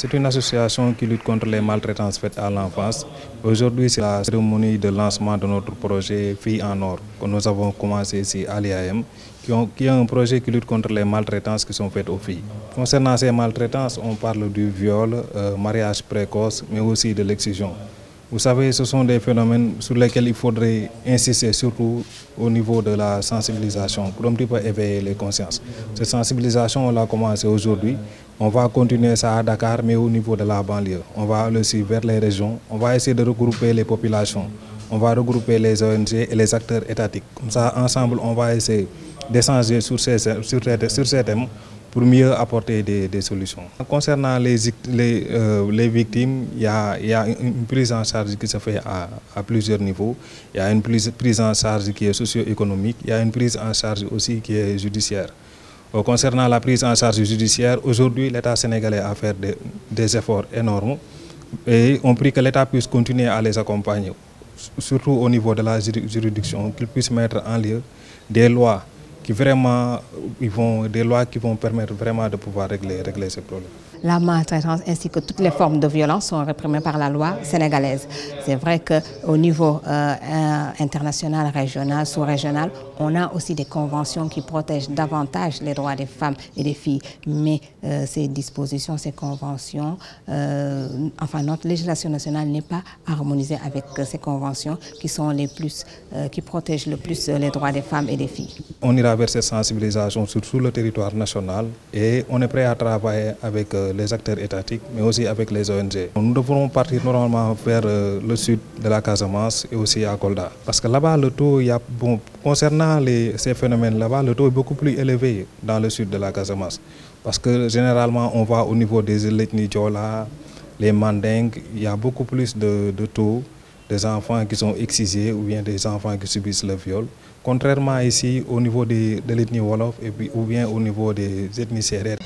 C'est une association qui lutte contre les maltraitances faites à l'enfance. Aujourd'hui, c'est la cérémonie de lancement de notre projet Filles en Or que nous avons commencé ici à l'IAM, qui, qui, est un projet qui lutte contre les maltraitances qui sont faites aux filles. Concernant ces maltraitances, on parle du viol, euh, mariage précoce, mais aussi de l'excision. Vous savez, ce sont des phénomènes sur lesquels il faudrait insister, surtout au niveau de la sensibilisation, pour un petit peu éveiller les consciences. Cette sensibilisation, on l'a commencé aujourd'hui, on va continuer ça à Dakar, mais au niveau de la banlieue. On va aller vers les régions. On va essayer de regrouper les populations. On va regrouper les ONG et les acteurs étatiques. Comme ça, ensemble, on va essayer d'échanger sur ces, sur, sur ces thèmes pour mieux apporter des, solutions. Concernant les, euh, les, victimes, il y, a, une prise en charge qui se fait à, plusieurs niveaux. Il y a une prise en charge qui est socio-économique, il y a une prise en charge aussi qui est judiciaire concernant la prise en charge judiciaire, aujourd'hui, l'État sénégalais a fait des efforts énormes et on prie que l'État puisse continuer à les accompagner, surtout au niveau de la juridiction, qu'il puisse mettre en lieu des lois qui vraiment, euh, ils vont, des lois qui vont permettre vraiment de pouvoir régler, régler ces problèmes la maltraitance ainsi que toutes les formes de violence sont réprimées par la loi sénégalaise. C'est vrai qu'au niveau euh, euh, international, régional, sous-régional, on a aussi des conventions qui protègent davantage les droits des femmes et des filles. Mais euh, ces dispositions, ces conventions, enfin notre législation nationale n'est pas harmonisée avec ces conventions qui sont les plus, qui protègent le plus les droits des femmes et des filles. On ira vers cette sensibilisation sur le territoire national et on est prêt à travailler avec euh, les acteurs étatiques, mais aussi avec les ONG. Nous devrons partir normalement vers euh, le sud de la Casamance et aussi à Kolda. Parce que là-bas, le taux, il y a, bon, concernant ces phénomènes là-bas, le taux est beaucoup plus élevé dans le sud de la Casamance. Parce que généralement, on va au niveau des îles Djola, les Manding, il y a beaucoup plus de taux des enfants qui sont excisés ou bien des enfants qui subissent le viol. Contrairement ici au niveau de, l'ethnie Wolof ou bien au niveau des ethnies sérères.